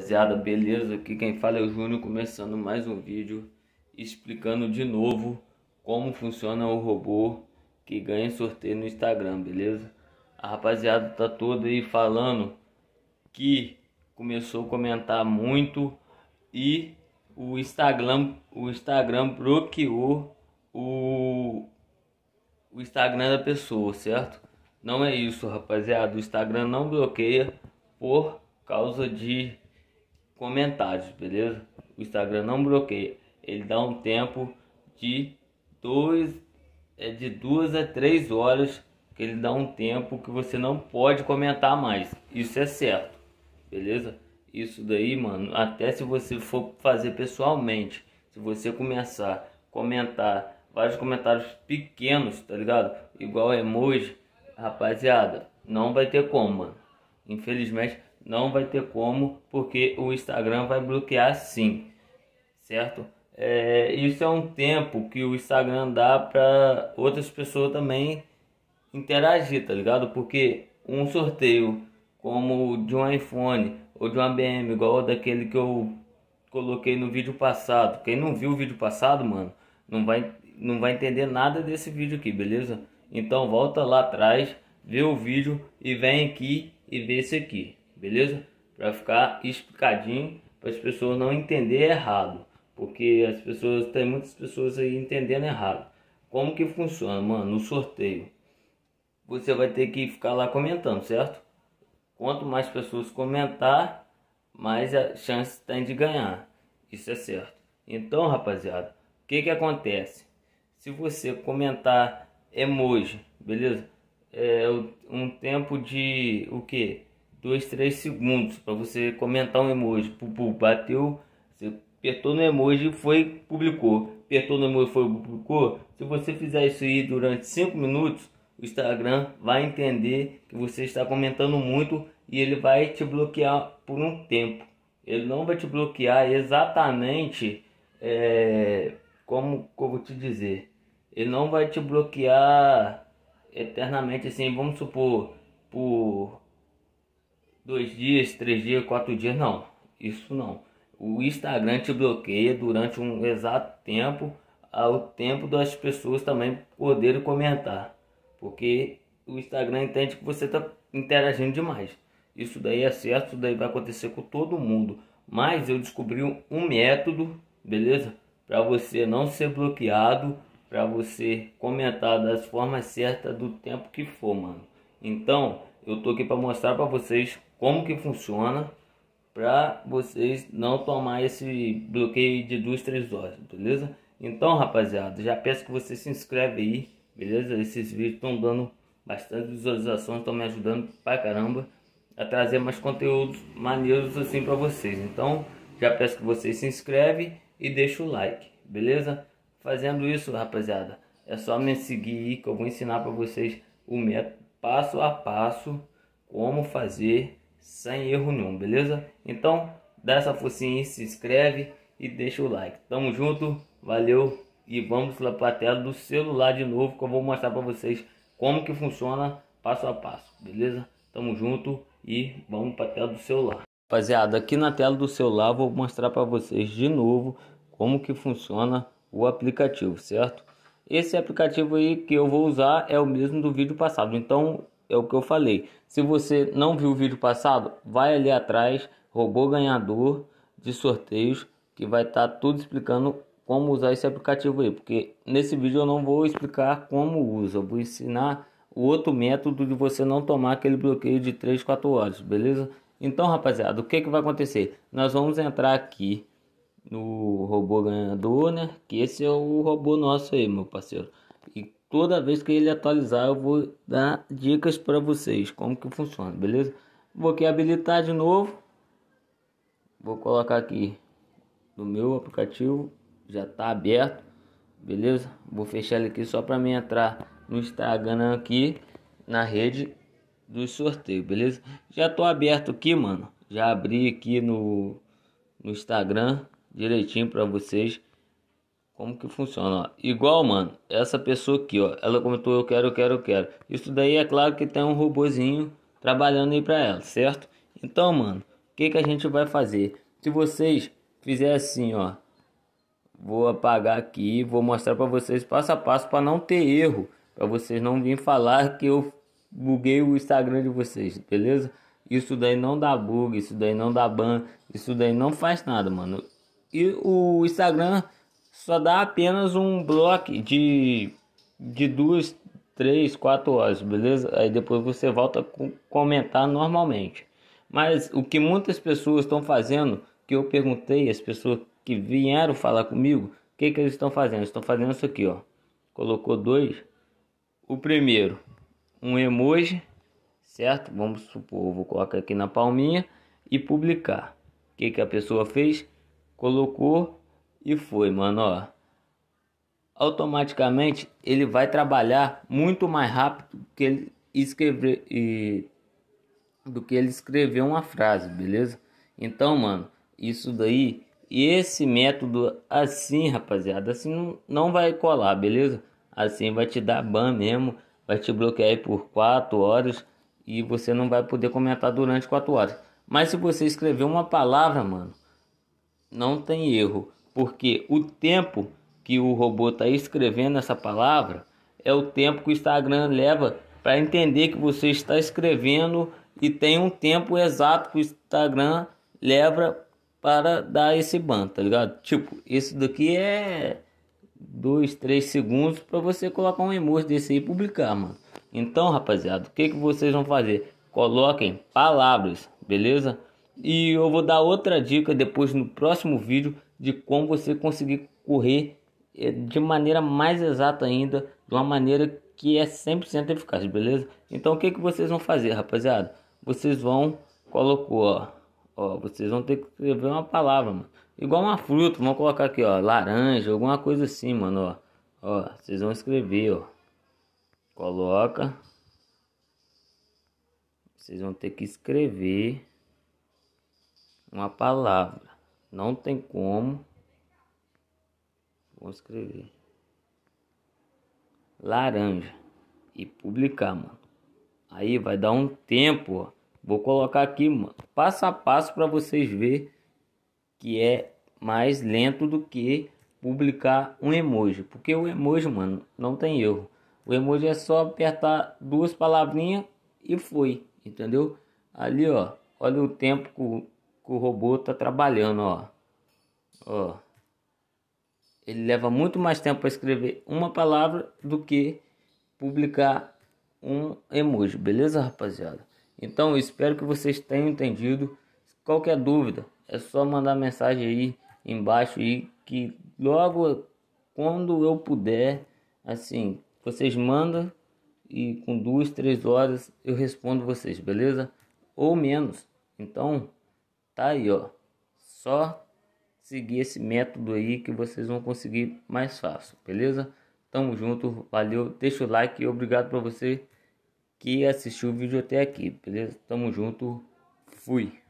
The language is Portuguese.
Rapaziada, beleza? Aqui quem fala é o Júnior, começando mais um vídeo explicando de novo como funciona o robô que ganha sorteio no Instagram, beleza? A rapaziada tá toda aí falando que começou a comentar muito e o Instagram, o Instagram bloqueou o, o Instagram da pessoa, certo? Não é isso, rapaziada. O Instagram não bloqueia por causa de comentários, beleza? O Instagram não bloqueia, ele dá um tempo de dois, é de duas a três horas que ele dá um tempo que você não pode comentar mais. Isso é certo, beleza? Isso daí, mano, até se você for fazer pessoalmente, se você começar a comentar vários comentários pequenos, tá ligado? Igual emoji, rapaziada, não vai ter como, mano. Infelizmente, não vai ter como, porque o Instagram vai bloquear sim, certo? É, isso é um tempo que o Instagram dá para outras pessoas também interagir, tá ligado? Porque um sorteio como de um iPhone ou de uma BM, igual daquele que eu coloquei no vídeo passado. Quem não viu o vídeo passado, mano, não vai, não vai entender nada desse vídeo aqui, beleza? Então volta lá atrás, vê o vídeo e vem aqui e vê esse aqui beleza? Para ficar explicadinho, para as pessoas não entender errado, porque as pessoas tem muitas pessoas aí entendendo errado. Como que funciona, mano? No sorteio, você vai ter que ficar lá comentando, certo? Quanto mais pessoas comentar, mais a chance tem de ganhar. Isso é certo. Então, rapaziada, o que que acontece? Se você comentar emoji, beleza? É um tempo de o que? 2, 3 segundos para você comentar um emoji. Pum, pum, bateu, você apertou no emoji, foi, publicou. Apertou no emoji, foi, publicou. Se você fizer isso aí durante 5 minutos, o Instagram vai entender que você está comentando muito e ele vai te bloquear por um tempo. Ele não vai te bloquear exatamente é, como, como eu vou te dizer. Ele não vai te bloquear eternamente assim, vamos supor, por dois dias, três dias, quatro dias, não. Isso não. O Instagram te bloqueia durante um exato tempo, ao tempo das pessoas também poderem comentar. Porque o Instagram entende que você está interagindo demais. Isso daí é certo, isso daí vai acontecer com todo mundo. Mas eu descobri um método, beleza? Para você não ser bloqueado, para você comentar das formas certas do tempo que for, mano. Então, eu tô aqui para mostrar para vocês como que funciona para vocês não tomar esse bloqueio de duas, três horas, beleza? Então, rapaziada, já peço que você se inscreve aí, beleza? Esses vídeos estão dando bastante visualização, estão me ajudando pra caramba a trazer mais conteúdos maneiros assim para vocês. Então, já peço que você se inscreve e deixa o like, beleza? Fazendo isso, rapaziada, é só me seguir aí que eu vou ensinar para vocês o método passo a passo como fazer sem erro nenhum, beleza? Então, dá essa focinha, se inscreve e deixa o like. Tamo junto, valeu e vamos lá para a tela do celular de novo que eu vou mostrar para vocês como que funciona passo a passo, beleza? Tamo junto e vamos para a tela do celular. Rapaziada, aqui na tela do celular vou mostrar para vocês de novo como que funciona o aplicativo, certo? Esse aplicativo aí que eu vou usar é o mesmo do vídeo passado. Então, é o que eu falei. Se você não viu o vídeo passado, vai ali atrás, robô ganhador de sorteios, que vai estar tá tudo explicando como usar esse aplicativo aí, porque nesse vídeo eu não vou explicar como usa, eu vou ensinar o outro método de você não tomar aquele bloqueio de 3, 4 horas, beleza? Então, rapaziada, o que, que vai acontecer? Nós vamos entrar aqui no robô ganhador, né? Que esse é o robô nosso aí, meu parceiro. E toda vez que ele atualizar, eu vou dar dicas para vocês como que funciona, beleza? Vou aqui habilitar de novo. Vou colocar aqui no meu aplicativo, já está aberto, beleza? Vou fechar ele aqui só para mim entrar no Instagram aqui na rede do sorteio, beleza? Já tô aberto aqui, mano. Já abri aqui no no Instagram direitinho para vocês como que funciona? Ó? Igual, mano, essa pessoa aqui, ó, ela comentou eu quero, eu quero, eu quero. Isso daí é claro que tem um robozinho trabalhando aí para ela, certo? Então, mano, o que que a gente vai fazer? Se vocês fizer assim, ó, vou apagar aqui, vou mostrar para vocês passo a passo para não ter erro, para vocês não virem falar que eu buguei o Instagram de vocês, beleza? Isso daí não dá bug, isso daí não dá ban, isso daí não faz nada, mano. E o Instagram só dá apenas um bloco de, de duas, três, quatro horas, beleza? Aí depois você volta a comentar normalmente. Mas o que muitas pessoas estão fazendo, que eu perguntei, as pessoas que vieram falar comigo, o que, que eles estão fazendo? Estão fazendo isso aqui, ó. Colocou dois. O primeiro, um emoji, certo? Vamos supor, vou colocar aqui na palminha e publicar. O que, que a pessoa fez? Colocou e foi, mano, ó. Automaticamente ele vai trabalhar muito mais rápido que ele escrever e do que ele escrever uma frase, beleza? Então, mano, isso daí e esse método assim, rapaziada, assim não, não vai colar, beleza? Assim vai te dar ban mesmo, vai te bloquear por quatro horas e você não vai poder comentar durante quatro horas. Mas se você escrever uma palavra, mano, não tem erro porque o tempo que o robô está escrevendo essa palavra é o tempo que o Instagram leva para entender que você está escrevendo e tem um tempo exato que o Instagram leva para dar esse ban, tá ligado? Tipo, isso daqui é dois, três segundos para você colocar um emoji desse aí e publicar, mano. Então, rapaziada, o que, que vocês vão fazer? Coloquem palavras, beleza? E eu vou dar outra dica depois no próximo vídeo de como você conseguir correr eh, de maneira mais exata ainda, de uma maneira que é 100% eficaz, beleza? Então o que, que vocês vão fazer, rapaziada? Vocês vão colocou, ó, ó, vocês vão ter que escrever uma palavra, mano. Igual uma fruta, vamos colocar aqui, ó, laranja, alguma coisa assim, mano, ó. Ó, vocês vão escrever, ó. Coloca. Vocês vão ter que escrever uma palavra. Não tem como. Vou escrever. Laranja. E publicar, mano. Aí vai dar um tempo, ó. Vou colocar aqui, mano, passo a passo para vocês ver que é mais lento do que publicar um emoji, porque o emoji, mano, não tem erro. O emoji é só apertar duas palavrinhas e foi, entendeu? Ali, ó, olha o tempo o robô tá trabalhando, ó. Ó. Ele leva muito mais tempo para escrever uma palavra do que publicar um emoji, beleza, rapaziada? Então, espero que vocês tenham entendido. Qualquer dúvida, é só mandar mensagem aí embaixo e que logo quando eu puder, assim, vocês mandam e com duas, três horas eu respondo vocês, beleza? Ou menos. Então, Tá aí, ó. Só seguir esse método aí que vocês vão conseguir mais fácil, beleza? Tamo junto, valeu. Deixa o like e obrigado para você que assistiu o vídeo até aqui, beleza? Tamo junto. Fui.